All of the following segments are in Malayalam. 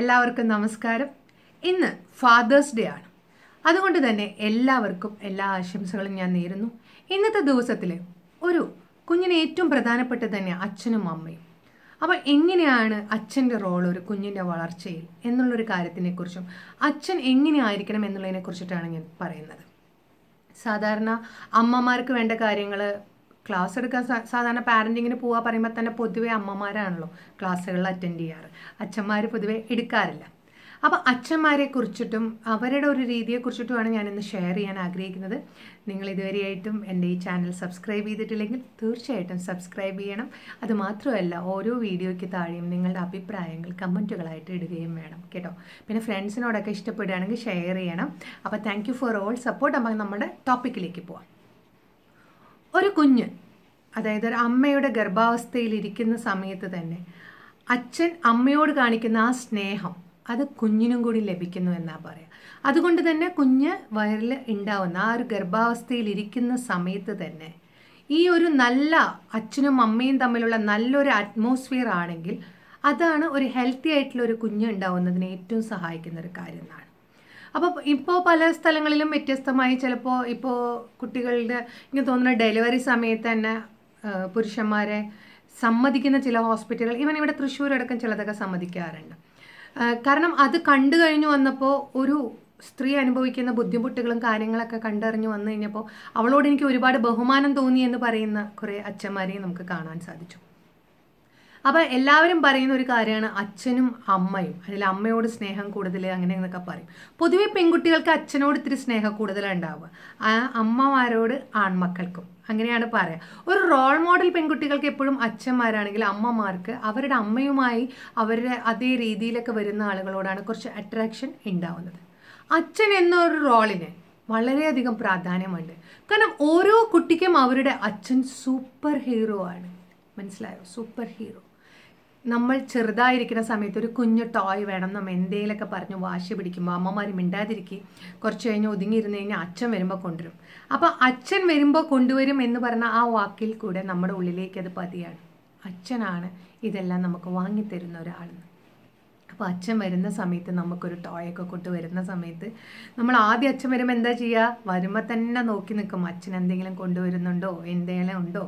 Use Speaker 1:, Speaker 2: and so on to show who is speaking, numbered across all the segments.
Speaker 1: എല്ലാവർക്കും നമസ്കാരം ഇന്ന് ഫാദേഴ്സ് ഡേ ആണ് അതുകൊണ്ട് തന്നെ എല്ലാവർക്കും എല്ലാ ആശംസകളും ഞാൻ നേരുന്നു ഇന്നത്തെ ദിവസത്തിൽ ഒരു കുഞ്ഞിന് ഏറ്റവും പ്രധാനപ്പെട്ട തന്നെ അച്ഛനും അമ്മയും അപ്പോൾ എങ്ങനെയാണ് അച്ഛൻ്റെ റോൾ ഒരു കുഞ്ഞിൻ്റെ വളർച്ചയിൽ എന്നുള്ളൊരു കാര്യത്തിനെക്കുറിച്ചും അച്ഛൻ എങ്ങനെയായിരിക്കണം കുറിച്ചിട്ടാണ് ഞാൻ പറയുന്നത് സാധാരണ അമ്മമാർക്ക് വേണ്ട കാര്യങ്ങൾ ക്ലാസ് എടുക്കാൻ സാധാരണ പാരൻറ്റിങ്ങിന് പോവാ പറയുമ്പോൾ തന്നെ പൊതുവെ അമ്മമാരാണല്ലോ ക്ലാസ്സുകളിൽ അറ്റൻഡ് ചെയ്യാറ് അച്ഛന്മാർ പൊതുവെ എടുക്കാറില്ല അപ്പോൾ അച്ഛന്മാരെ കുറിച്ചിട്ടും അവരുടെ ഒരു രീതിയെ കുറിച്ചിട്ടുമാണ് ഞാനിന്ന് ഷെയർ ചെയ്യാൻ ആഗ്രഹിക്കുന്നത് നിങ്ങൾ ഇതുവരെയായിട്ടും എൻ്റെ ഈ ചാനൽ സബ്സ്ക്രൈബ് ചെയ്തിട്ടില്ലെങ്കിൽ തീർച്ചയായിട്ടും സബ്സ്ക്രൈബ് ചെയ്യണം അതുമാത്രമല്ല ഓരോ വീഡിയോയ്ക്ക് താഴെയും നിങ്ങളുടെ അഭിപ്രായങ്ങൾ കമൻറ്റുകളായിട്ട് ഇടുകയും വേണം കേട്ടോ പിന്നെ ഫ്രണ്ട്സിനോടൊക്കെ ഇഷ്ടപ്പെടുകയാണെങ്കിൽ ഷെയർ ചെയ്യണം അപ്പോൾ താങ്ക് ഫോർ ഓൾ സപ്പോർട്ട് അപ്പം നമ്മുടെ ടോപ്പിക്കിലേക്ക് പോവാം ഒരു കുഞ്ഞ് അതായത് ഒരു അമ്മയുടെ ഗർഭാവസ്ഥയിൽ ഇരിക്കുന്ന സമയത്ത് തന്നെ അച്ഛൻ അമ്മയോട് കാണിക്കുന്ന ആ സ്നേഹം അത് കുഞ്ഞിനും കൂടി ലഭിക്കുന്നു എന്നാ പറയാം അതുകൊണ്ട് തന്നെ കുഞ്ഞ് വയറിൽ ഉണ്ടാവുന്ന ആ ഒരു ഗർഭാവസ്ഥയിൽ ഇരിക്കുന്ന സമയത്ത് തന്നെ ഈ ഒരു നല്ല അച്ഛനും അമ്മയും തമ്മിലുള്ള നല്ലൊരു അറ്റ്മോസ്ഫിയർ ആണെങ്കിൽ അതാണ് ഒരു ഹെൽത്തി ആയിട്ടുള്ള ഒരു കുഞ്ഞ് ഉണ്ടാവുന്നതിന് ഏറ്റവും സഹായിക്കുന്ന ഒരു കാര്യം എന്നാണ് അപ്പോൾ ഇപ്പോൾ പല സ്ഥലങ്ങളിലും വ്യത്യസ്തമായി ചിലപ്പോൾ ഇപ്പോൾ കുട്ടികളുടെ ഇങ്ങനെ തോന്നുന്ന ഡെലിവറി സമയത്ത് തന്നെ പുരുഷന്മാരെ സമ്മതിക്കുന്ന ചില ഹോസ്പിറ്റലുകൾ ഇവൻ ഇവിടെ തൃശ്ശൂർ അടക്കം ചിലതൊക്കെ സമ്മതിക്കാറുണ്ട് കാരണം അത് കണ്ടു കഴിഞ്ഞു വന്നപ്പോൾ ഒരു സ്ത്രീ അനുഭവിക്കുന്ന ബുദ്ധിമുട്ടുകളും കാര്യങ്ങളൊക്കെ കണ്ടറിഞ്ഞു വന്നു കഴിഞ്ഞപ്പോൾ അവളോട് എനിക്ക് ഒരുപാട് ബഹുമാനം തോന്നി എന്ന് പറയുന്ന കുറേ അച്ഛന്മാരെയും നമുക്ക് കാണാൻ സാധിച്ചു അപ്പോൾ എല്ലാവരും പറയുന്ന ഒരു കാര്യമാണ് അച്ഛനും അമ്മയും അതിൽ അമ്മയോട് സ്നേഹം കൂടുതൽ അങ്ങനെ എന്നൊക്കെ പറയും പൊതുവെ പെൺകുട്ടികൾക്ക് അച്ഛനോട് ഇത്തിരി സ്നേഹം കൂടുതലാണ് ഉണ്ടാവുക അമ്മമാരോട് ആൺമക്കൾക്കും അങ്ങനെയാണ് പറയുക ഒരു റോൾ മോഡൽ പെൺകുട്ടികൾക്ക് എപ്പോഴും അച്ഛന്മാരാണെങ്കിൽ അമ്മമാർക്ക് അവരുടെ അമ്മയുമായി അവരുടെ അതേ രീതിയിലൊക്കെ വരുന്ന ആളുകളോടാണ് കുറച്ച് അട്രാക്ഷൻ ഉണ്ടാവുന്നത് അച്ഛൻ എന്നൊരു റോളിന് വളരെയധികം പ്രാധാന്യമുണ്ട് കാരണം ഓരോ കുട്ടിക്കും അവരുടെ അച്ഛൻ സൂപ്പർ ഹീറോ ആണ് മനസ്സിലായോ സൂപ്പർ ഹീറോ നമ്മൾ ചെറുതായിരിക്കുന്ന സമയത്ത് ഒരു കുഞ്ഞു ടോയ് വേണം നമ്മൾ എന്തെങ്കിലുമൊക്കെ പറഞ്ഞ് വാശി പിടിക്കുമ്പോൾ അമ്മമാർ മിണ്ടാതിരിക്കുക കുറച്ച് കഴിഞ്ഞ് ഒതുങ്ങിയിരുന്ന് കഴിഞ്ഞാൽ അച്ഛൻ വരുമ്പോൾ കൊണ്ടുവരും അപ്പോൾ അച്ഛൻ വരുമ്പോൾ കൊണ്ടുവരും എന്ന് പറഞ്ഞ ആ വാക്കിൽ കൂടെ നമ്മുടെ ഉള്ളിലേക്ക് അത് പതിയാണ് അച്ഛനാണ് ഇതെല്ലാം നമുക്ക് വാങ്ങിത്തരുന്ന ഒരാളെന്ന് അപ്പോൾ അച്ഛൻ വരുന്ന സമയത്ത് നമുക്കൊരു ടോയൊക്കെ കൊണ്ട് വരുന്ന സമയത്ത് നമ്മൾ ആദ്യം അച്ഛൻ വരുമ്പോൾ എന്താ ചെയ്യുക വരുമ്പോൾ തന്നെ നോക്കി നിൽക്കും അച്ഛൻ എന്തെങ്കിലും കൊണ്ടുവരുന്നുണ്ടോ എന്തെങ്കിലും ഉണ്ടോ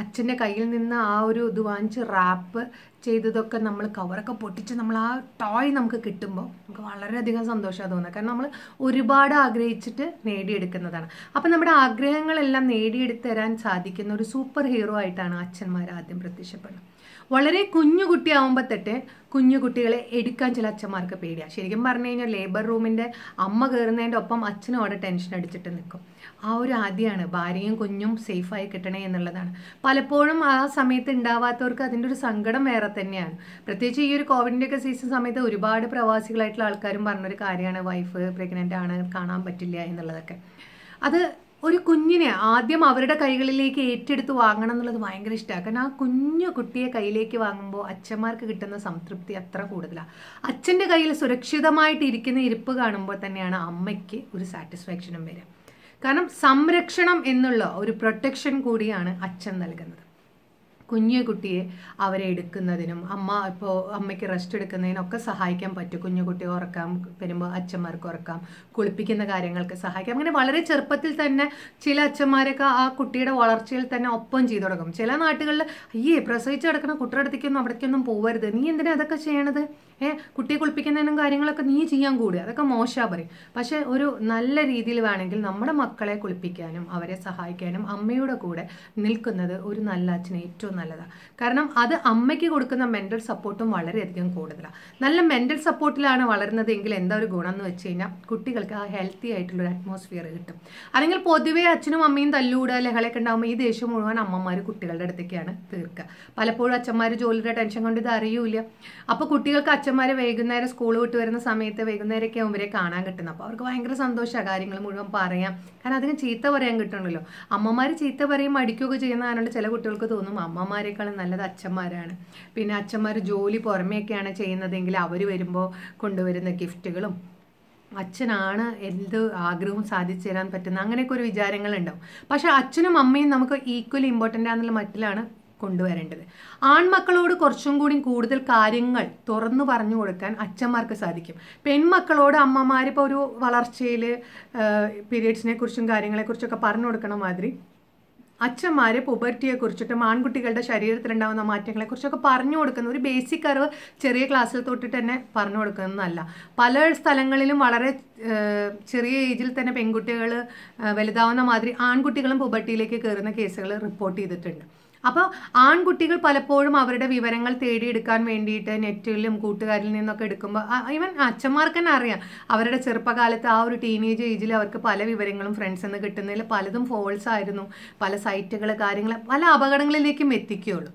Speaker 1: അച്ഛൻ്റെ കയ്യിൽ നിന്ന് ആ ഒരു ഇത് വാങ്ങിച്ച് റാപ്പ് ചെയ്തതൊക്കെ നമ്മൾ കവറൊക്കെ പൊട്ടിച്ച് നമ്മൾ ആ ടോയ് നമുക്ക് കിട്ടുമ്പോൾ നമുക്ക് വളരെയധികം സന്തോഷമാണ് തോന്നുന്നത് കാരണം നമ്മൾ ഒരുപാട് ആഗ്രഹിച്ചിട്ട് നേടിയെടുക്കുന്നതാണ് അപ്പം നമ്മുടെ ആഗ്രഹങ്ങളെല്ലാം നേടിയെടുത്ത് തരാൻ സാധിക്കുന്ന ഒരു സൂപ്പർ ഹീറോ ആയിട്ടാണ് അച്ഛന്മാർ ആദ്യം പ്രത്യക്ഷപ്പെടുന്നത് വളരെ കുഞ്ഞു കുട്ടിയാവുമ്പോൾ തൊട്ട് കുഞ്ഞു കുട്ടികളെ എടുക്കാൻ ചില അച്ഛന്മാർക്ക് പേടിയാണ് ശരിക്കും പറഞ്ഞു കഴിഞ്ഞാൽ ലേബർ റൂമിൻ്റെ അമ്മ കയറുന്നതിൻ്റെ ഒപ്പം അച്ഛനും അവിടെ ടെൻഷൻ അടിച്ചിട്ട് നിൽക്കും ആ ഒരു ആദ്യമാണ് ഭാര്യയും കുഞ്ഞും സേഫായി കിട്ടണേ എന്നുള്ളതാണ് പലപ്പോഴും ആ സമയത്ത് ഉണ്ടാവാത്തവർക്ക് അതിൻ്റെ ഒരു സങ്കടം വേറെ തന്നെയാണ് പ്രത്യേകിച്ച് ഈ ഒരു കോവിഡിൻ്റെയൊക്കെ സീസൺ സമയത്ത് ഒരുപാട് പ്രവാസികളായിട്ടുള്ള ആൾക്കാരും പറഞ്ഞൊരു കാര്യമാണ് വൈഫ് പ്രഗ്നൻ്റ് ആണ് കാണാൻ പറ്റില്ല എന്നുള്ളതൊക്കെ അത് ഒരു കുഞ്ഞിനെ ആദ്യം അവരുടെ കൈകളിലേക്ക് ഏറ്റെടുത്ത് വാങ്ങണം എന്നുള്ളത് ഭയങ്കര ഇഷ്ടമാണ് കാരണം ആ കുഞ്ഞു കുട്ടിയെ കയ്യിലേക്ക് വാങ്ങുമ്പോൾ അച്ഛന്മാർക്ക് കിട്ടുന്ന സംതൃപ്തി അത്ര കൂടുതലാണ് അച്ഛൻ്റെ കയ്യിൽ സുരക്ഷിതമായിട്ട് ഇരിക്കുന്ന ഇരിപ്പ് കാണുമ്പോൾ തന്നെയാണ് അമ്മയ്ക്ക് ഒരു സാറ്റിസ്ഫാക്ഷനും വരിക കാരണം സംരക്ഷണം എന്നുള്ള ഒരു പ്രൊട്ടക്ഷൻ കൂടിയാണ് അച്ഛൻ നൽകുന്നത് കുഞ്ഞു കുട്ടിയെ അവരെ എടുക്കുന്നതിനും അമ്മ ഇപ്പോൾ അമ്മയ്ക്ക് റെസ്റ്റ് എടുക്കുന്നതിനൊക്കെ സഹായിക്കാൻ പറ്റും കുഞ്ഞു കുട്ടിയെ ഉറക്കാം വരുമ്പോൾ അച്ഛന്മാർക്ക് ഉറക്കാം കുളിപ്പിക്കുന്ന കാര്യങ്ങൾക്ക് സഹായിക്കാം അങ്ങനെ വളരെ ചെറുപ്പത്തിൽ തന്നെ ചില അച്ഛന്മാരൊക്കെ ആ കുട്ടിയുടെ വളർച്ചയിൽ തന്നെ ഒപ്പം ചെയ്തു തുടങ്ങും ചില നാട്ടുകളിൽ അയ്യേ പ്രസവിച്ച് കിടക്കുന്ന കുട്ടിയുടെ അടുത്തേക്കൊന്നും അവിടേക്കൊന്നും പോകരുത് നീ എന്തിനാ അതൊക്കെ ചെയ്യണത് ഏഹ് കുട്ടിയെ കുളിപ്പിക്കുന്നതിനും കാര്യങ്ങളൊക്കെ നീ ചെയ്യാൻ കൂടുക അതൊക്കെ മോശാ പറയും പക്ഷേ ഒരു നല്ല രീതിയിൽ വേണമെങ്കിൽ നമ്മുടെ മക്കളെ കുളിപ്പിക്കാനും അവരെ സഹായിക്കാനും അമ്മയുടെ കൂടെ നിൽക്കുന്നത് ഒരു നല്ല അച്ഛന് ഏറ്റവും നല്ലതാണ് കാരണം അത് അമ്മയ്ക്ക് കൊടുക്കുന്ന മെൻ്റൽ സപ്പോർട്ടും വളരെയധികം കൂടുതലാണ് നല്ല മെൻ്റൽ സപ്പോർട്ടിലാണ് എങ്കിൽ എന്താ ഒരു ഗുണം എന്ന് വെച്ച് കഴിഞ്ഞാൽ കുട്ടികൾക്ക് ആ ഹെൽത്തി ആയിട്ടുള്ള ഒരു അറ്റ്മോസ്ഫിയർ കിട്ടും അല്ലെങ്കിൽ പൊതുവേ അച്ഛനും അമ്മയും തല്ലൂടുക ലഹളയൊക്കെ ഉണ്ടാകുമ്പോൾ ഈ ദേഷ്യം മുഴുവൻ അമ്മമാർ കുട്ടികളുടെ അടുത്തേക്കാണ് തീർക്കുക പലപ്പോഴും അച്ഛന്മാർ ജോലിയുടെ ടെൻഷൻ കൊണ്ട് ഇത് അറിയൂല അപ്പോൾ കുട്ടികൾക്ക് അച്ഛൻ അച്ഛന്മാർ വൈകുന്നേരം സ്കൂൾ വിട്ട് വരുന്ന സമയത്ത് വൈകുന്നേരമൊക്കെ ആകുമ്പോഴേ കാണാൻ കിട്ടുന്നത് അപ്പോൾ അവർക്ക് ഭയങ്കര സന്തോഷമാണ് കാര്യങ്ങൾ മുഴുവൻ പറയാം കാരണം അതിന് ചീത്ത പറയാൻ കിട്ടണമല്ലോ അമ്മമാർ ചീത്ത പറയും അടിക്കുകയൊക്കെ ചെയ്യുന്നതായതുകൊണ്ട് ചില കുട്ടികൾക്ക് തോന്നും അമ്മമാരെക്കാളും നല്ലത് അച്ഛന്മാരാണ് പിന്നെ അച്ഛന്മാർ ജോലി പുറമെയൊക്കെയാണ് ചെയ്യുന്നതെങ്കിൽ അവർ വരുമ്പോൾ കൊണ്ടുവരുന്ന ഗിഫ്റ്റുകളും അച്ഛനാണ് എന്ത് ആഗ്രഹവും സാധിച്ചു തരാൻ പറ്റുന്ന അങ്ങനെയൊക്കെ ഒരു വിചാരങ്ങളുണ്ടാവും പക്ഷേ അച്ഛനും അമ്മയും നമുക്ക് ഈക്വലി ഇമ്പോർട്ടൻ്റ് ആണെന്നുള്ള മട്ടിലാണ് കൊണ്ടുവരേണ്ടത് ആൺമക്കളോട് കുറച്ചും കൂടി കൂടുതൽ കാര്യങ്ങൾ തുറന്നു പറഞ്ഞു കൊടുക്കാൻ അച്ഛന്മാർക്ക് സാധിക്കും പെൺമക്കളോട് അമ്മമാർ ഇപ്പോൾ ഒരു വളർച്ചയിൽ പീരീഡ്സിനെ കുറിച്ചും കാര്യങ്ങളെക്കുറിച്ചൊക്കെ പറഞ്ഞു കൊടുക്കണ മാതിരി അച്ഛന്മാർ കുറിച്ചിട്ടും ആൺകുട്ടികളുടെ ശരീരത്തിലുണ്ടാകുന്ന മാറ്റങ്ങളെക്കുറിച്ചൊക്കെ പറഞ്ഞു കൊടുക്കുന്ന ഒരു ബേസിക് അറിവ് ചെറിയ ക്ലാസ്സിൽ തൊട്ടിട്ട് തന്നെ പറഞ്ഞു കൊടുക്കുന്നതല്ല പല സ്ഥലങ്ങളിലും വളരെ ചെറിയ ഏജിൽ തന്നെ പെൺകുട്ടികൾ വലുതാവുന്ന മാതിരി ആൺകുട്ടികളും പുബർട്ടിയിലേക്ക് കയറുന്ന കേസുകൾ റിപ്പോർട്ട് ചെയ്തിട്ടുണ്ട് അപ്പോൾ ആൺകുട്ടികൾ പലപ്പോഴും അവരുടെ വിവരങ്ങൾ തേടിയെടുക്കാൻ വേണ്ടിയിട്ട് നെറ്റിലും കൂട്ടുകാരിൽ നിന്നൊക്കെ എടുക്കുമ്പോൾ ഈവൻ അച്ഛന്മാർക്ക് തന്നെ അറിയാം അവരുടെ ചെറുപ്പകാലത്ത് ആ ഒരു ടീനേജ് ഏജിൽ അവർക്ക് പല വിവരങ്ങളും ഫ്രണ്ട്സ് നിന്ന് കിട്ടുന്നതിൽ പലതും ഫോൾസ് ആയിരുന്നു പല സൈറ്റുകൾ കാര്യങ്ങൾ പല അപകടങ്ങളിലേക്കും എത്തിക്കുകയുള്ളൂ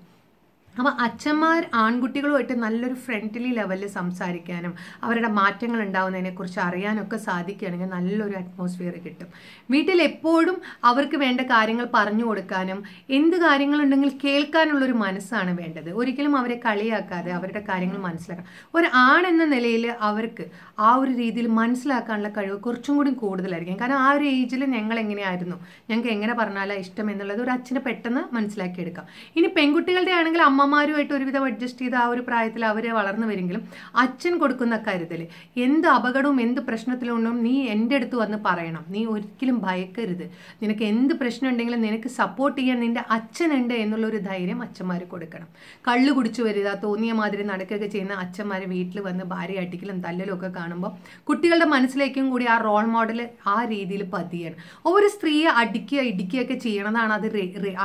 Speaker 1: അപ്പോൾ അച്ഛന്മാർ ആൺകുട്ടികളുമായിട്ട് നല്ലൊരു ഫ്രണ്ട്ലി ലെവലിൽ സംസാരിക്കാനും അവരുടെ മാറ്റങ്ങൾ ഉണ്ടാകുന്നതിനെക്കുറിച്ച് അറിയാനൊക്കെ സാധിക്കുകയാണെങ്കിൽ നല്ലൊരു അറ്റ്മോസ്ഫിയർ കിട്ടും വീട്ടിൽ എപ്പോഴും അവർക്ക് വേണ്ട കാര്യങ്ങൾ പറഞ്ഞു കൊടുക്കാനും എന്ത് കാര്യങ്ങളുണ്ടെങ്കിൽ കേൾക്കാനുള്ളൊരു മനസ്സാണ് വേണ്ടത് ഒരിക്കലും അവരെ കളിയാക്കാതെ അവരുടെ കാര്യങ്ങൾ മനസ്സിലാക്കണം ഒരു ആണെന്ന നിലയിൽ അവർക്ക് ആ ഒരു രീതിയിൽ മനസ്സിലാക്കാനുള്ള കഴിവ് കുറച്ചും കൂടി കൂടുതലായിരിക്കും കാരണം ആ ഒരു ഏജിൽ ഞങ്ങൾ എങ്ങനെയായിരുന്നു ഞങ്ങൾക്ക് എങ്ങനെ പറഞ്ഞാലാണ് ഇഷ്ടം എന്നുള്ളത് ഒരു അച്ഛനെ പെട്ടെന്ന് മനസ്സിലാക്കിയെടുക്കാം ഇനി പെൺകുട്ടികളുടെ ആണെങ്കിൽ അമ്മ അമ്മമാരുമായിട്ട് ഒരുവിധം അഡ്ജസ്റ്റ് ചെയ്ത് ആ ഒരു പ്രായത്തിൽ അവരെ വളർന്നു വരുമെങ്കിലും അച്ഛൻ കൊടുക്കുന്ന കരുതൽ എന്ത് അപകടവും എന്ത് പ്രശ്നത്തിലുണ്ടും നീ എൻ്റെ അടുത്ത് വന്ന് പറയണം നീ ഒരിക്കലും ഭയക്കരുത് നിനക്ക് എന്ത് പ്രശ്നം ഉണ്ടെങ്കിലും നിനക്ക് സപ്പോർട്ട് ചെയ്യാൻ നിൻ്റെ അച്ഛനുണ്ട് എന്നുള്ളൊരു ധൈര്യം അച്ഛന്മാർ കൊടുക്കണം കള്ളു കുടിച്ചു വരിക തോന്നിയ മാതിരി നടക്കുകയൊക്കെ ചെയ്യുന്ന അച്ഛന്മാർ വീട്ടിൽ വന്ന് ഭാര്യ അട്ടിക്കലും തല്ലലും ഒക്കെ കാണുമ്പോൾ കുട്ടികളുടെ മനസ്സിലേക്കും കൂടി ആ റോൾ മോഡൽ ആ രീതിയിൽ പതിയാണ് ഒരു സ്ത്രീയെ അടിക്കുക ഇടിക്കുകയൊക്കെ ചെയ്യണതാണ് അത്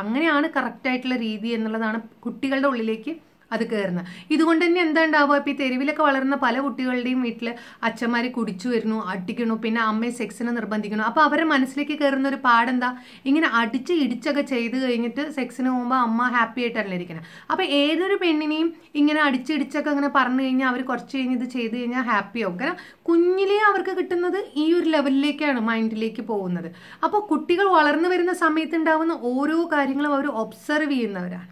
Speaker 1: അങ്ങനെയാണ് കറക്റ്റായിട്ടുള്ള രീതി എന്നുള്ളതാണ് കുട്ടികളുടെ ഉള്ളിലേക്ക് അത് കയറുന്നത് ഇതുകൊണ്ട് തന്നെ എന്താ ഉണ്ടാവുക ഇപ്പോൾ ഈ തെരുവിലൊക്കെ വളർന്ന പല കുട്ടികളുടെയും വീട്ടിൽ അച്ഛന്മാർ കുടിച്ചു വരുന്നു അടിക്കണു പിന്നെ അമ്മയെ സെക്സിനെ നിർബന്ധിക്കണു അപ്പോൾ അവരുടെ മനസ്സിലേക്ക് കയറുന്ന ഒരു പാടെന്താ ഇങ്ങനെ അടിച്ച് ഇടിച്ചൊക്കെ ചെയ്ത് കഴിഞ്ഞിട്ട് സെക്സിന് പോകുമ്പോൾ അമ്മ ഹാപ്പി ആയിട്ടല്ല ഇരിക്കണം അപ്പോൾ ഏതൊരു പെണ്ണിനെയും ഇങ്ങനെ അടിച്ചിടിച്ചൊക്കെ അങ്ങനെ പറഞ്ഞു കഴിഞ്ഞാൽ അവർ കുറച്ച് കഴിഞ്ഞ് ഇത് ചെയ്ത് കഴിഞ്ഞാൽ ഹാപ്പി ആവും കാരണം കുഞ്ഞിലേ അവർക്ക് കിട്ടുന്നത് ഈ ഒരു ലെവലിലേക്കാണ് മൈൻഡിലേക്ക് പോകുന്നത് അപ്പോൾ കുട്ടികൾ വളർന്നു വരുന്ന സമയത്ത് ഉണ്ടാകുന്ന ഓരോ കാര്യങ്ങളും അവർ ഒബ്സർവ് ചെയ്യുന്നവരാണ്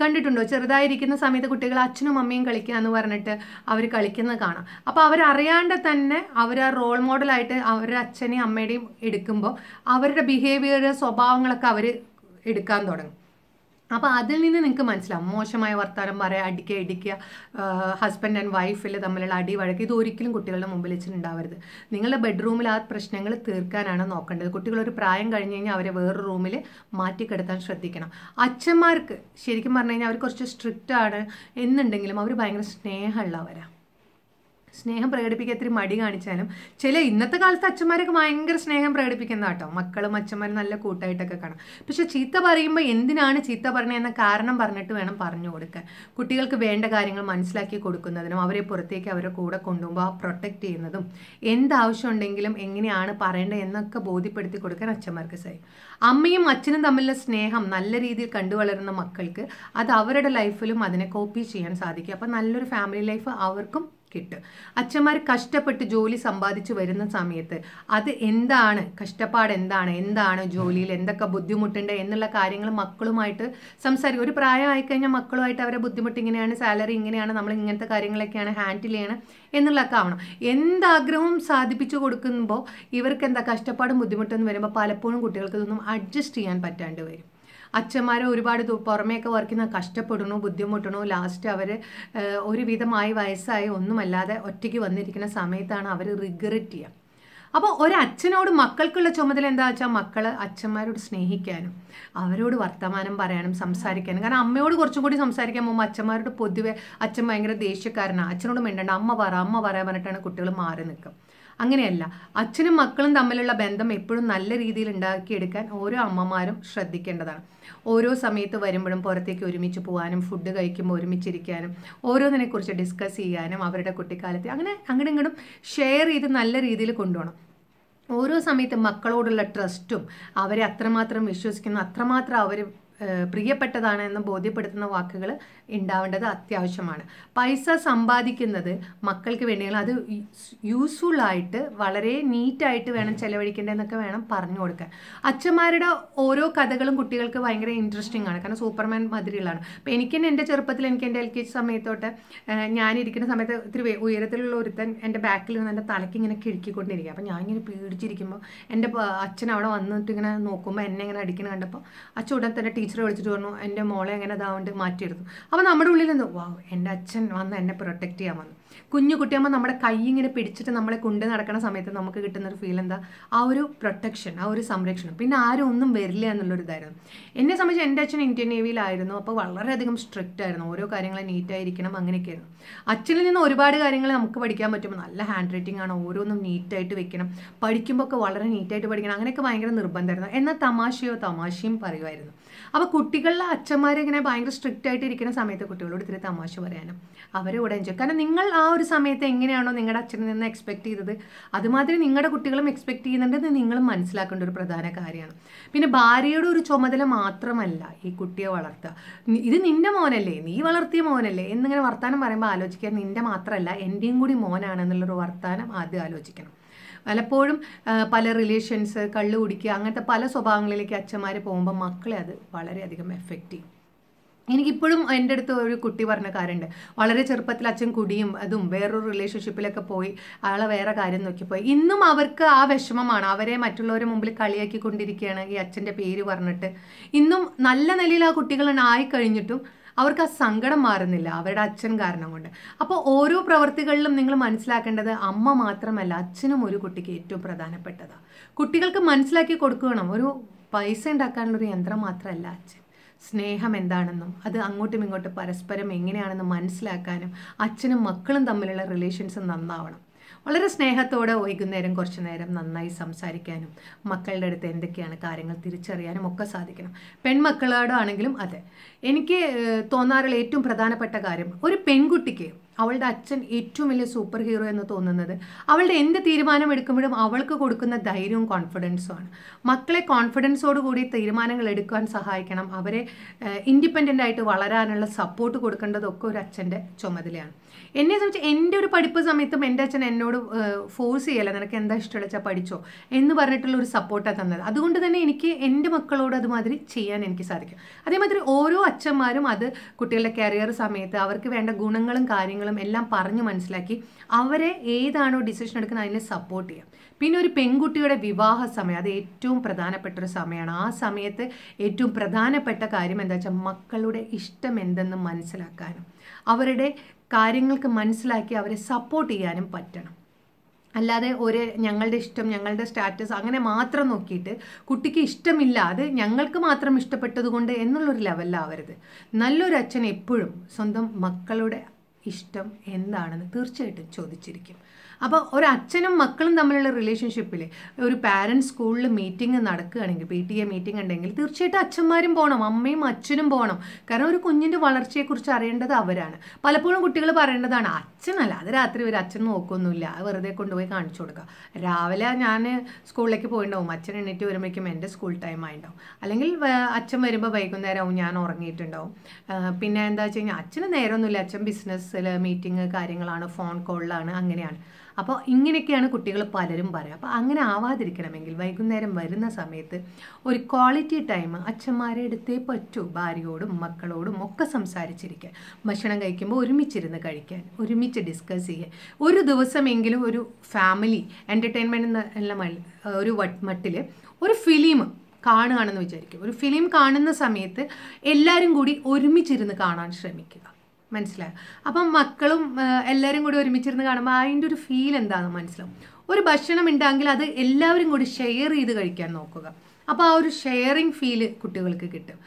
Speaker 1: കണ്ടിട്ടുണ്ടോ ചെറുതായിരിക്കുന്ന സമയത്ത് കുട്ടികൾ അച്ഛനും അമ്മയും കളിക്കുക എന്ന് പറഞ്ഞിട്ട് അവർ കളിക്കുന്നത് കാണാം അപ്പോൾ അവരറിയാണ്ട് തന്നെ അവർ ആ റോൾ മോഡലായിട്ട് അവരുടെ അച്ഛനെയും അമ്മയുടെയും എടുക്കുമ്പോൾ അവരുടെ ബിഹേവിയർ സ്വഭാവങ്ങളൊക്കെ അവർ എടുക്കാൻ തുടങ്ങും അപ്പോൾ അതിൽ നിന്ന് നിങ്ങൾക്ക് മനസ്സിലാവും മോശമായ വർത്തമാനം പറയുക അടിക്കുക ഇടിക്കുക ഹസ്ബൻഡ് ആൻഡ് വൈഫിൽ തമ്മിലുള്ള അടി വഴക്ക് ഇത് ഒരിക്കലും കുട്ടികളുടെ മുമ്പിൽ വെച്ചിട്ടുണ്ടാവരുത് നിങ്ങളുടെ ബെഡ്റൂമിൽ ആ പ്രശ്നങ്ങൾ തീർക്കാനാണ് നോക്കേണ്ടത് കുട്ടികൾ ഒരു പ്രായം കഴിഞ്ഞ് കഴിഞ്ഞാൽ അവരെ വേറെ റൂമിൽ മാറ്റിക്കെടുത്താൻ ശ്രദ്ധിക്കണം അച്ഛന്മാർക്ക് ശരിക്കും പറഞ്ഞു കഴിഞ്ഞാൽ അവർ കുറച്ച് സ്ട്രിക്റ്റ് ആണ് എന്നുണ്ടെങ്കിലും അവർ ഭയങ്കര സ്നേഹമുള്ളവരാണ് സ്നേഹം പ്രകടിപ്പിക്കാൻ ഇത്തിരി മടി കാണിച്ചാലും ചില ഇന്നത്തെ കാലത്ത് അച്ഛന്മാരൊക്കെ ഭയങ്കര സ്നേഹം പ്രകടിപ്പിക്കുന്ന കേട്ടോ മക്കളും അച്ഛന്മാരും നല്ല കൂട്ടായിട്ടൊക്കെ കാണാം പക്ഷെ ചീത്ത പറയുമ്പോൾ എന്തിനാണ് ചീത്ത പറഞ്ഞതെന്ന കാരണം പറഞ്ഞിട്ട് വേണം പറഞ്ഞു കൊടുക്കാൻ കുട്ടികൾക്ക് വേണ്ട കാര്യങ്ങൾ മനസ്സിലാക്കി കൊടുക്കുന്നതിനും അവരെ പുറത്തേക്ക് അവരെ കൂടെ കൊണ്ടുപോകുമ്പോൾ ആ പ്രൊട്ടക്റ്റ് ചെയ്യുന്നതും എന്താവശ്യം ഉണ്ടെങ്കിലും എങ്ങനെയാണ് പറയേണ്ടത് എന്നൊക്കെ ബോധ്യപ്പെടുത്തി കൊടുക്കാൻ അച്ഛന്മാർക്ക് സഹായി അമ്മയും അച്ഛനും തമ്മിലുള്ള സ്നേഹം നല്ല രീതിയിൽ കണ്ടുവളരുന്ന മക്കൾക്ക് അത് അവരുടെ ലൈഫിലും അതിനെ കോപ്പി ചെയ്യാൻ സാധിക്കും അപ്പം നല്ലൊരു ഫാമിലി ലൈഫ് അവർക്കും കിട്ടും അച്ഛന്മാർ കഷ്ടപ്പെട്ട് ജോലി സമ്പാദിച്ചു വരുന്ന സമയത്ത് അത് എന്താണ് കഷ്ടപ്പാട് എന്താണ് എന്താണ് ജോലിയിൽ എന്തൊക്കെ ബുദ്ധിമുട്ടുണ്ട് എന്നുള്ള കാര്യങ്ങൾ മക്കളുമായിട്ട് സംസാരിക്കും ഒരു പ്രായമായി കഴിഞ്ഞാൽ മക്കളുമായിട്ട് അവരെ ബുദ്ധിമുട്ട് ഇങ്ങനെയാണ് സാലറി ഇങ്ങനെയാണ് നമ്മൾ ഇങ്ങനത്തെ കാര്യങ്ങളൊക്കെയാണ് ഹാൻഡിൽ ചെയ്യണം എന്നുള്ളതൊക്കെ ആവണം എന്താഗ്രഹവും സാധിപ്പിച്ചു കൊടുക്കുമ്പോൾ ഇവർക്ക് എന്താ കഷ്ടപ്പാടും ബുദ്ധിമുട്ടെന്ന് വരുമ്പോൾ പലപ്പോഴും കുട്ടികൾക്ക് ഇതൊന്നും അഡ്ജസ്റ്റ് ചെയ്യാൻ പറ്റാണ്ട് വരും അച്ഛന്മാരെ ഒരുപാട് പുറമേയൊക്കെ വർക്കുന്ന കഷ്ടപ്പെടുന്നു ബുദ്ധിമുട്ടണു ലാസ്റ്റ് അവർ ഒരുവിധമായി വയസ്സായി ഒന്നുമല്ലാതെ ഒറ്റയ്ക്ക് വന്നിരിക്കുന്ന സമയത്താണ് അവർ റിഗ്രറ്റ് ചെയ്യുക അപ്പോൾ ഒരച്ഛനോട് മക്കൾക്കുള്ള ചുമതല എന്താ വെച്ചാൽ മക്കൾ അച്ഛന്മാരോട് സ്നേഹിക്കാനും അവരോട് വർത്തമാനം പറയാനും സംസാരിക്കാനും കാരണം അമ്മയോട് കുറച്ചും കൂടി സംസാരിക്കാൻ പോകുമ്പോൾ അച്ഛന്മാരോട് പൊതുവെ അച്ഛൻ ഭയങ്കര ദേഷ്യക്കാരനാണ് അച്ഛനോട് മിണ്ടണ്ട അമ്മ പറ അമ്മ പറയാൻ പറഞ്ഞിട്ടാണ് കുട്ടികൾ മാറി നിൽക്കും അങ്ങനെയല്ല അച്ഛനും മക്കളും തമ്മിലുള്ള ബന്ധം എപ്പോഴും നല്ല രീതിയിൽ ഉണ്ടാക്കിയെടുക്കാൻ ഓരോ അമ്മമാരും ശ്രദ്ധിക്കേണ്ടതാണ് ഓരോ സമയത്ത് വരുമ്പോഴും പുറത്തേക്ക് ഒരുമിച്ച് പോകാനും ഫുഡ് കഴിക്കുമ്പോൾ ഒരുമിച്ചിരിക്കാനും ഓരോന്നിനെക്കുറിച്ച് ഡിസ്കസ് ചെയ്യാനും അവരുടെ കുട്ടിക്കാലത്തെ അങ്ങനെ അങ്ങനെ ഇങ്ങോട്ടും ഷെയർ ചെയ്ത് നല്ല രീതിയിൽ കൊണ്ടുപോകണം ഓരോ സമയത്തും മക്കളോടുള്ള ട്രസ്റ്റും അവരെ അത്രമാത്രം വിശ്വസിക്കുന്നു അത്രമാത്രം അവർ പ്രിയപ്പെട്ടതാണ് എന്ന് ബോധ്യപ്പെടുത്തുന്ന വാക്കുകൾ ഉണ്ടാവേണ്ടത് അത്യാവശ്യമാണ് പൈസ സമ്പാദിക്കുന്നത് മക്കൾക്ക് വേണ്ടിയാണ് അത് യൂസ്ഫുൾ ആയിട്ട് വളരെ നീറ്റായിട്ട് വേണം ചെലവഴിക്കേണ്ടതെന്നൊക്കെ വേണം പറഞ്ഞു കൊടുക്കാൻ അച്ഛന്മാരുടെ ഓരോ കഥകളും കുട്ടികൾക്ക് ഭയങ്കര ഇൻട്രസ്റ്റിംഗ് ആണ് കാരണം സൂപ്പർമാൻ മതിരികളാണ് അപ്പോൾ എനിക്ക് തന്നെ എൻ്റെ ചെറുപ്പത്തിൽ എനിക്ക് എൻ്റെ എൽ കെ ജി സമയത്തോട്ട് ഞാനിരിക്കുന്ന സമയത്ത് ഒത്തിരി ഉയരത്തിലുള്ള ഒരുത്തൻ എൻ്റെ ബാക്കിൽ നിന്ന് എൻ്റെ തലയ്ക്ക് ഇങ്ങനെ കിഴുക്കിക്കൊണ്ടിരിക്കുക അപ്പോൾ ഞാനിങ്ങനെ പേടിച്ചിരിക്കുമ്പോൾ എൻ്റെ അച്ഛൻ അവിടെ വന്നിട്ട് ഇങ്ങനെ നോക്കുമ്പോൾ എന്നെ ഇങ്ങനെ അടിക്കുന്നത് കണ്ടപ്പോൾ അച്ഛൻ ഉടൻ തന്നെ ടീച്ചറെ വിളിച്ചിട്ട് പറഞ്ഞു എൻ്റെ മോളെ എങ്ങനെ ഇതാവണ്ട് മാറ്റിയെടുത്തു അപ്പോൾ നമ്മുടെ ഉള്ളിൽ നിന്ന് വാ എൻ്റെ അച്ഛൻ വന്ന് എന്നെ പ്രൊട്ടക്റ്റ് ചെയ്യാൻ വന്നു കുഞ്ഞു കുട്ടിയാകുമ്പോൾ നമ്മുടെ കൈ ഇങ്ങനെ പിടിച്ചിട്ട് നമ്മളെ കൊണ്ട് നടക്കുന്ന സമയത്ത് നമുക്ക് കിട്ടുന്ന ഒരു ഫീൽ എന്താ ആ ഒരു പ്രൊട്ടക്ഷൻ ആ ഒരു സംരക്ഷണം പിന്നെ ആരും ഒന്നും വരില്ല എന്നുള്ളൊരു ഇതായിരുന്നു എന്നെ സംബന്ധിച്ച് എൻ്റെ അച്ഛൻ ഇന്ത്യൻ നേവിയിലായിരുന്നു അപ്പോൾ വളരെയധികം സ്ട്രിക്റ്റ് ആയിരുന്നു ഓരോ കാര്യങ്ങളും നീറ്റായിരിക്കണം അങ്ങനെയൊക്കെയായിരുന്നു അച്ഛനിൽ നിന്ന് ഒരുപാട് കാര്യങ്ങൾ നമുക്ക് പഠിക്കാൻ പറ്റും നല്ല ഹാൻഡ് റൈറ്റിംഗ് ആണ് ഓരോന്നും നീറ്റായിട്ട് വെക്കണം പഠിക്കുമ്പോൾ ഒക്കെ വളരെ നീറ്റായിട്ട് പഠിക്കണം അങ്ങനെയൊക്കെ ഭയങ്കര നിർബന്ധമായിരുന്നു എന്നാൽ തമാശയോ തമാശയും പറയുമായിരുന്നു അപ്പോൾ കുട്ടികളിലെ അച്ഛന്മാരിങ്ങനെ ഭയങ്കര സ്ട്രിക്റ്റ് ആയിട്ട് ഇരിക്കുന്ന സമയത്ത് കുട്ടികളോട് ഇത്തിരി തമാശ പറയാനും അവരെ ഉടൻ ചെയ്യും കാരണം നിങ്ങൾ ആ ഒരു സമയത്ത് എങ്ങനെയാണോ നിങ്ങളുടെ അച്ഛനിൽ നിന്ന് എക്സ്പെക്ട് ചെയ്തത് അതുമാതിരി നിങ്ങളുടെ കുട്ടികളും എക്സ്പെക്ട് ചെയ്യുന്നുണ്ടെന്ന് നിങ്ങൾ മനസ്സിലാക്കേണ്ട ഒരു പ്രധാന കാര്യമാണ് പിന്നെ ഭാര്യയുടെ ഒരു ചുമതല മാത്രമല്ല ഈ കുട്ടിയെ വളർത്തുക ഇത് നിന്റെ മോനല്ലേ നീ വളർത്തിയ മോനല്ലേ എന്നിങ്ങനെ വർത്താനം പറയുമ്പോൾ ആലോചിക്കുക നിന്റെ മാത്രമല്ല എൻ്റെയും കൂടി മോനാണെന്നുള്ളൊരു വർത്താനം ആദ്യം ആലോചിക്കണം പലപ്പോഴും പല റിലേഷൻസ് കള്ള് കുടിക്കുക അങ്ങനത്തെ പല സ്വഭാവങ്ങളിലേക്ക് അച്ഛന്മാർ പോകുമ്പോൾ മക്കളെ അത് വളരെയധികം എഫക്റ്റ് ചെയ്യും എനിക്കിപ്പോഴും എൻ്റെ അടുത്ത് ഒരു കുട്ടി കാര്യമുണ്ട് വളരെ ചെറുപ്പത്തിൽ അച്ഛൻ കുടിയും അതും വേറൊരു റിലേഷൻഷിപ്പിലൊക്കെ പോയി അയാളെ വേറെ കാര്യം നോക്കിപ്പോയി ഇന്നും അവർക്ക് ആ വിഷമമാണ് അവരെ മറ്റുള്ളവരുടെ മുമ്പിൽ കളിയാക്കി കൊണ്ടിരിക്കുകയാണ് ഈ അച്ഛൻ്റെ പേര് പറഞ്ഞിട്ട് ഇന്നും നല്ല നിലയിൽ ആ കുട്ടികളാണ് ആയി കഴിഞ്ഞിട്ടും അവർക്ക് ആ സങ്കടം മാറുന്നില്ല അവരുടെ അച്ഛൻ കാരണം കൊണ്ട് അപ്പോൾ ഓരോ പ്രവൃത്തികളിലും നിങ്ങൾ മനസ്സിലാക്കേണ്ടത് അമ്മ മാത്രമല്ല അച്ഛനും ഒരു കുട്ടിക്ക് ഏറ്റവും പ്രധാനപ്പെട്ടതാണ് കുട്ടികൾക്ക് മനസ്സിലാക്കി കൊടുക്കണം ഒരു പൈസ ഉണ്ടാക്കാനുള്ളൊരു യന്ത്രം മാത്രമല്ല അച്ഛൻ സ്നേഹം എന്താണെന്നും അത് അങ്ങോട്ടും ഇങ്ങോട്ടും പരസ്പരം എങ്ങനെയാണെന്ന് മനസ്സിലാക്കാനും അച്ഛനും മക്കളും തമ്മിലുള്ള റിലേഷൻസ് നന്നാവണം വളരെ സ്നേഹത്തോടെ വൈകുന്നേരം കുറച്ച് നേരം നന്നായി സംസാരിക്കാനും മക്കളുടെ അടുത്ത് എന്തൊക്കെയാണ് കാര്യങ്ങൾ തിരിച്ചറിയാനും ഒക്കെ സാധിക്കണം പെൺമക്കളോടാണെങ്കിലും അതെ എനിക്ക് തോന്നാറുള്ള ഏറ്റവും പ്രധാനപ്പെട്ട കാര്യം ഒരു പെൺകുട്ടിക്ക് അവളുടെ അച്ഛൻ ഏറ്റവും വലിയ സൂപ്പർ ഹീറോ എന്ന് തോന്നുന്നത് അവളുടെ എന്ത് തീരുമാനം എടുക്കുമ്പോഴും അവൾക്ക് കൊടുക്കുന്ന ധൈര്യവും കോൺഫിഡൻസും ആണ് മക്കളെ കോൺഫിഡൻസോട് കൂടി തീരുമാനങ്ങൾ എടുക്കാൻ സഹായിക്കണം അവരെ ഇൻഡിപെൻഡൻ്റ് ആയിട്ട് വളരാനുള്ള സപ്പോർട്ട് കൊടുക്കേണ്ടതൊക്കെ ഒരു അച്ഛൻ്റെ ചുമതലയാണ് എന്നെ സംബന്ധിച്ച് എൻ്റെ ഒരു പഠിപ്പ് സമയത്തും എൻ്റെ അച്ഛൻ എന്നോട് ഫോഴ്സ് ചെയ്യല്ല നിനക്ക് എന്താ ഇഷ്ടമുള്ള വെച്ചാൽ പഠിച്ചോ എന്ന് പറഞ്ഞിട്ടുള്ള ഒരു സപ്പോർട്ടാണ് തന്നത് അതുകൊണ്ട് തന്നെ എനിക്ക് എൻ്റെ മക്കളോട് അതുമാതിരി ചെയ്യാൻ എനിക്ക് സാധിക്കും അതേമാതിരി ഓരോ അച്ഛന്മാരും അത് കുട്ടികളുടെ കരിയർ സമയത്ത് അവർക്ക് വേണ്ട ഗുണങ്ങളും കാര്യങ്ങളും എല്ലാം പറഞ്ഞു മനസ്സിലാക്കി അവരെ ഏതാണോ ഡിസിഷൻ എടുക്കുന്നത് അതിനെ സപ്പോർട്ട് ചെയ്യാം പിന്നെ ഒരു പെൺകുട്ടിയുടെ വിവാഹ സമയം അത് ഏറ്റവും പ്രധാനപ്പെട്ട ഒരു സമയമാണ് ആ സമയത്ത് ഏറ്റവും പ്രധാനപ്പെട്ട കാര്യം എന്താ വെച്ചാൽ മക്കളുടെ ഇഷ്ടം എന്തെന്ന് മനസ്സിലാക്കാനും അവരുടെ കാര്യങ്ങൾക്ക് മനസ്സിലാക്കി അവരെ സപ്പോർട്ട് ചെയ്യാനും പറ്റണം അല്ലാതെ ഒരു ഞങ്ങളുടെ ഇഷ്ടം ഞങ്ങളുടെ സ്റ്റാറ്റസ് അങ്ങനെ മാത്രം നോക്കിയിട്ട് കുട്ടിക്ക് ഇഷ്ടമില്ല അത് ഞങ്ങൾക്ക് മാത്രം ഇഷ്ടപ്പെട്ടതുകൊണ്ട് എന്നുള്ളൊരു ലെവലിലാവരുത് നല്ലൊരു അച്ഛൻ എപ്പോഴും സ്വന്തം മക്കളുടെ ഇഷ്ടം എന്താണെന്ന് തീർച്ചയായിട്ടും ചോദിച്ചിരിക്കും അപ്പോൾ ഒരു അച്ഛനും മക്കളും തമ്മിലുള്ള റിലേഷൻഷിപ്പിൽ ഒരു പാരൻസ് സ്കൂളിൽ മീറ്റിംഗ് നടക്കുകയാണെങ്കിൽ പി ടി എ മീറ്റിംഗ് ഉണ്ടെങ്കിൽ തീർച്ചയായിട്ടും അച്ഛന്മാരും പോകണം അമ്മയും അച്ഛനും പോകണം കാരണം ഒരു കുഞ്ഞിൻ്റെ വളർച്ചയെക്കുറിച്ച് അറിയേണ്ടത് അവരാണ് പലപ്പോഴും കുട്ടികൾ പറയേണ്ടതാണ് അച്ഛനല്ല അത് രാത്രി ഒരു അച്ഛൻ നോക്കൊന്നുമില്ല വെറുതെ കൊണ്ടുപോയി കാണിച്ചു കൊടുക്കുക രാവിലെ ഞാൻ സ്കൂളിലേക്ക് പോയിണ്ടാവും അച്ഛൻ എണ്ണീറ്റ് വരുമ്പോഴേക്കും എൻ്റെ സ്കൂൾ ടൈം ആയിണ്ടാവും അല്ലെങ്കിൽ അച്ഛൻ വരുമ്പോൾ വൈകുന്നേരവും ഞാൻ ഉറങ്ങിയിട്ടുണ്ടാവും പിന്നെ എന്താ വെച്ച് കഴിഞ്ഞാൽ അച്ഛന് നേരമൊന്നുമില്ല അച്ഛൻ ബിസിനസ്സിൽ മീറ്റിംഗ് കാര്യങ്ങളാണ് ഫോൺ കോളിലാണ് അങ്ങനെയാണ് അപ്പോൾ ഇങ്ങനെയൊക്കെയാണ് കുട്ടികൾ പലരും പറയുക അപ്പോൾ അങ്ങനെ ആവാതിരിക്കണമെങ്കിൽ വൈകുന്നേരം വരുന്ന സമയത്ത് ഒരു ക്വാളിറ്റി ടൈം അച്ഛന്മാരെ എടുത്തേ പറ്റൂ ഭാര്യയോടും മക്കളോടും ഒക്കെ സംസാരിച്ചിരിക്കാൻ ഭക്ഷണം കഴിക്കുമ്പോൾ ഒരുമിച്ചിരുന്ന് കഴിക്കാൻ ഒരുമിച്ച് ഡിസ്കസ് ചെയ്യാൻ ഒരു ദിവസമെങ്കിലും ഒരു ഫാമിലി എൻ്റർടൈൻമെൻറ്റ് എന്ന എല്ലാം ഒരു മട്ടിൽ ഒരു ഫിലിം കാണുകയാണെന്ന് വിചാരിക്കും ഒരു ഫിലിം കാണുന്ന സമയത്ത് എല്ലാവരും കൂടി ഒരുമിച്ചിരുന്ന് കാണാൻ ശ്രമിക്കുക മനസ്സിലായോ അപ്പം മക്കളും എല്ലാവരും കൂടി ഒരുമിച്ചിരുന്ന് കാണുമ്പോൾ അതിൻ്റെ ഒരു ഫീൽ എന്താണെന്ന് മനസ്സിലാവും ഒരു ഭക്ഷണം ഉണ്ടെങ്കിൽ അത് എല്ലാവരും കൂടി ഷെയർ ചെയ്ത് കഴിക്കാൻ നോക്കുക അപ്പോൾ ആ ഒരു ഷെയറിങ് ഫീല് കുട്ടികൾക്ക് കിട്ടും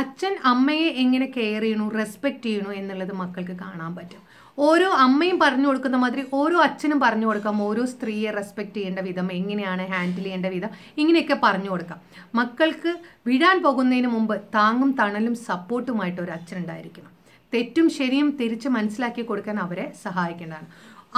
Speaker 1: അച്ഛൻ അമ്മയെ എങ്ങനെ കെയർ ചെയ്യണു റെസ്പെക്റ്റ് ചെയ്യണു എന്നുള്ളത് മക്കൾക്ക് കാണാൻ പറ്റും ഓരോ അമ്മയും പറഞ്ഞു കൊടുക്കുന്ന മാതിരി ഓരോ അച്ഛനും പറഞ്ഞു കൊടുക്കാം ഓരോ സ്ത്രീയെ റെസ്പെക്റ്റ് ചെയ്യേണ്ട വിധം എങ്ങനെയാണ് ഹാൻഡിൽ ചെയ്യേണ്ട വിധം ഇങ്ങനെയൊക്കെ പറഞ്ഞു കൊടുക്കാം മക്കൾക്ക് വിടാൻ പോകുന്നതിന് മുമ്പ് താങ്ങും തണലും സപ്പോർട്ടുമായിട്ട് ഒരു അച്ഛൻ ഉണ്ടായിരിക്കണം തെറ്റും ശരിയും തിരിച്ച് മനസ്സിലാക്കി കൊടുക്കാൻ അവരെ സഹായിക്കേണ്ടതാണ്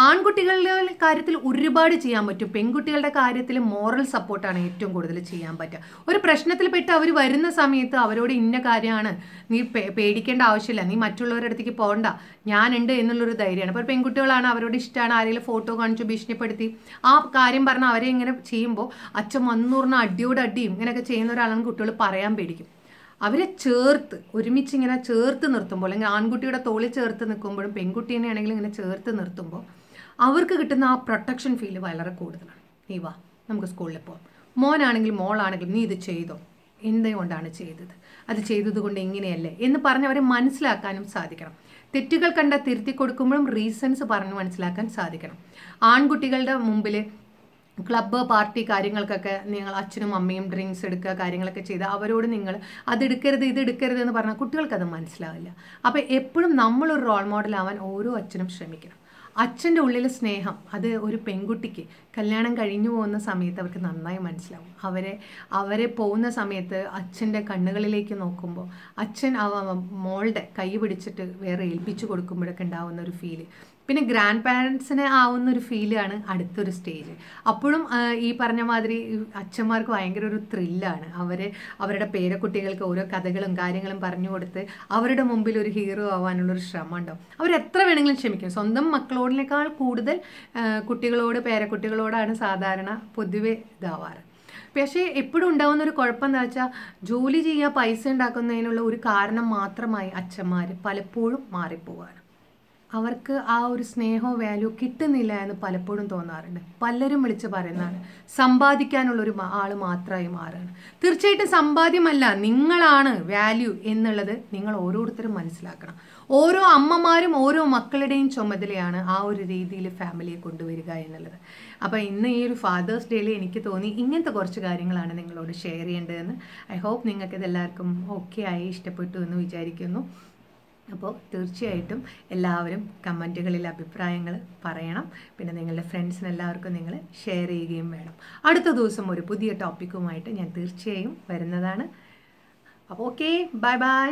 Speaker 1: ആൺകുട്ടികളുടെ കാര്യത്തിൽ ഒരുപാട് ചെയ്യാൻ പറ്റും പെൺകുട്ടികളുടെ കാര്യത്തിൽ മോറൽ സപ്പോർട്ടാണ് ഏറ്റവും കൂടുതൽ ചെയ്യാൻ പറ്റുക ഒരു പ്രശ്നത്തിൽപ്പെട്ട് അവർ വരുന്ന സമയത്ത് അവരോട് ഇന്ന കാര്യമാണ് നീ പേടിക്കേണ്ട ആവശ്യമില്ല നീ മറ്റുള്ളവരുടെ അടുത്തേക്ക് പോകണ്ട ഞാനുണ്ട് എന്നുള്ളൊരു ധൈര്യമാണ് അപ്പോൾ പെൺകുട്ടികളാണ് അവരോട് ഇഷ്ടമാണ് ആരെങ്കിലും ഫോട്ടോ കാണിച്ചു ഭീഷണിപ്പെടുത്തി ആ കാര്യം പറഞ്ഞ് അവരെ ഇങ്ങനെ ചെയ്യുമ്പോൾ അച്ഛൻ വന്നൂറിന് അടിയോട് അടിയും ഇങ്ങനെയൊക്കെ ചെയ്യുന്ന ഒരാളാണ് കുട്ടികൾ പറയാൻ പേടിക്കും അവരെ ചേർത്ത് ഒരുമിച്ച് ഇങ്ങനെ ചേർത്ത് നിർത്തുമ്പോൾ അല്ലെങ്കിൽ ആൺകുട്ടിയുടെ തോളിൽ ചേർത്ത് നിൽക്കുമ്പോഴും പെൺകുട്ടീനെ ആണെങ്കിലും ഇങ്ങനെ ചേർത്ത് നിർത്തുമ്പോൾ അവർക്ക് കിട്ടുന്ന ആ പ്രൊട്ടക്ഷൻ ഫീൽ വളരെ കൂടുതലാണ് നീ വാ നമുക്ക് സ്കൂളിൽ പോകാം മോനാണെങ്കിലും മോളാണെങ്കിലും നീ ഇത് ചെയ്തോ എന്തുകൊണ്ടാണ് ചെയ്തത് അത് ചെയ്തതുകൊണ്ട് ഇങ്ങനെയല്ലേ എന്ന് പറഞ്ഞ് അവരെ മനസ്സിലാക്കാനും സാധിക്കണം തെറ്റുകൾ കണ്ട തിരുത്തി കൊടുക്കുമ്പോഴും റീസൺസ് പറഞ്ഞ് മനസ്സിലാക്കാൻ സാധിക്കണം ആൺകുട്ടികളുടെ മുമ്പിൽ ക്ലബ്ബ് പാർട്ടി കാര്യങ്ങൾക്കൊക്കെ നിങ്ങൾ അച്ഛനും അമ്മയും ഡ്രിങ്ക്സ് എടുക്കുക കാര്യങ്ങളൊക്കെ ചെയ്ത് അവരോട് നിങ്ങൾ അതെടുക്കരുത് ഇത് എടുക്കരുത് എന്ന് പറഞ്ഞാൽ കുട്ടികൾക്കത് മനസ്സിലാവില്ല അപ്പോൾ എപ്പോഴും നമ്മളൊരു റോൾ മോഡലാവാൻ ഓരോ അച്ഛനും ശ്രമിക്കണം അച്ഛൻ്റെ ഉള്ളിൽ സ്നേഹം അത് ഒരു പെൺകുട്ടിക്ക് കല്യാണം കഴിഞ്ഞു പോകുന്ന സമയത്ത് അവർക്ക് നന്നായി മനസ്സിലാവും അവരെ അവരെ പോകുന്ന സമയത്ത് അച്ഛൻ്റെ കണ്ണുകളിലേക്ക് നോക്കുമ്പോൾ അച്ഛൻ മോളുടെ കൈ പിടിച്ചിട്ട് വേറെ ഏൽപ്പിച്ചു കൊടുക്കുമ്പോഴൊക്കെ ഉണ്ടാവുന്ന ഒരു ഫീല് പിന്നെ ഗ്രാൻഡ് പാരൻസിന് ആവുന്ന ഒരു ഫീലാണ് അടുത്തൊരു സ്റ്റേജ് അപ്പോഴും ഈ പറഞ്ഞ മാതിരി അച്ഛന്മാർക്ക് ഭയങ്കര ഒരു ത്രില്ലാണ് അവർ അവരുടെ പേരക്കുട്ടികൾക്ക് ഓരോ കഥകളും കാര്യങ്ങളും പറഞ്ഞു കൊടുത്ത് അവരുടെ മുമ്പിൽ ഒരു ഹീറോ ഒരു ശ്രമം ഉണ്ടാവും അവർ എത്ര വേണമെങ്കിലും ക്ഷമിക്കും സ്വന്തം മക്കളോടിനേക്കാൾ കൂടുതൽ കുട്ടികളോട് പേരക്കുട്ടികളോടാണ് സാധാരണ പൊതുവെ ഇതാവാറ് പക്ഷേ എപ്പോഴും ഉണ്ടാകുന്ന ഒരു കുഴപ്പം എന്താ വെച്ചാൽ ജോലി ചെയ്യുക പൈസ ഉണ്ടാക്കുന്നതിനുള്ള ഒരു കാരണം മാത്രമായി അച്ഛന്മാർ പലപ്പോഴും മാറിപ്പോവാണ് അവർക്ക് ആ ഒരു സ്നേഹവും വാല്യൂ കിട്ടുന്നില്ല എന്ന് പലപ്പോഴും തോന്നാറുണ്ട് പലരും വിളിച്ച് പറയുന്നതാണ് സമ്പാദിക്കാനുള്ള ഒരു ആൾ മാത്രമായി മാറുകയാണ് തീർച്ചയായിട്ടും സമ്പാദ്യമല്ല നിങ്ങളാണ് വാല്യൂ എന്നുള്ളത് നിങ്ങൾ ഓരോരുത്തരും മനസ്സിലാക്കണം ഓരോ അമ്മമാരും ഓരോ മക്കളുടെയും ചുമതലയാണ് ആ ഒരു രീതിയിൽ ഫാമിലിയെ കൊണ്ടുവരിക എന്നുള്ളത് അപ്പോൾ ഇന്ന് ഈ ഒരു ഫാദേഴ്സ് ഡേയിൽ എനിക്ക് തോന്നി ഇങ്ങനത്തെ കുറച്ച് കാര്യങ്ങളാണ് നിങ്ങളോട് ഷെയർ ചെയ്യേണ്ടതെന്ന് ഐ ഹോപ്പ് നിങ്ങൾക്ക് ഇതെല്ലാവർക്കും ഓക്കെ ആയി ഇഷ്ടപ്പെട്ടു എന്ന് വിചാരിക്കുന്നു അപ്പോൾ തീർച്ചയായിട്ടും എല്ലാവരും കമൻറ്റുകളിൽ അഭിപ്രായങ്ങൾ പറയണം പിന്നെ നിങ്ങളുടെ ഫ്രണ്ട്സിന് എല്ലാവർക്കും നിങ്ങൾ ഷെയർ ചെയ്യുകയും വേണം അടുത്ത ദിവസം ഒരു പുതിയ ടോപ്പിക്കുമായിട്ട് ഞാൻ തീർച്ചയായും വരുന്നതാണ് അപ്പോൾ ഓക്കെ ബൈ ബൈ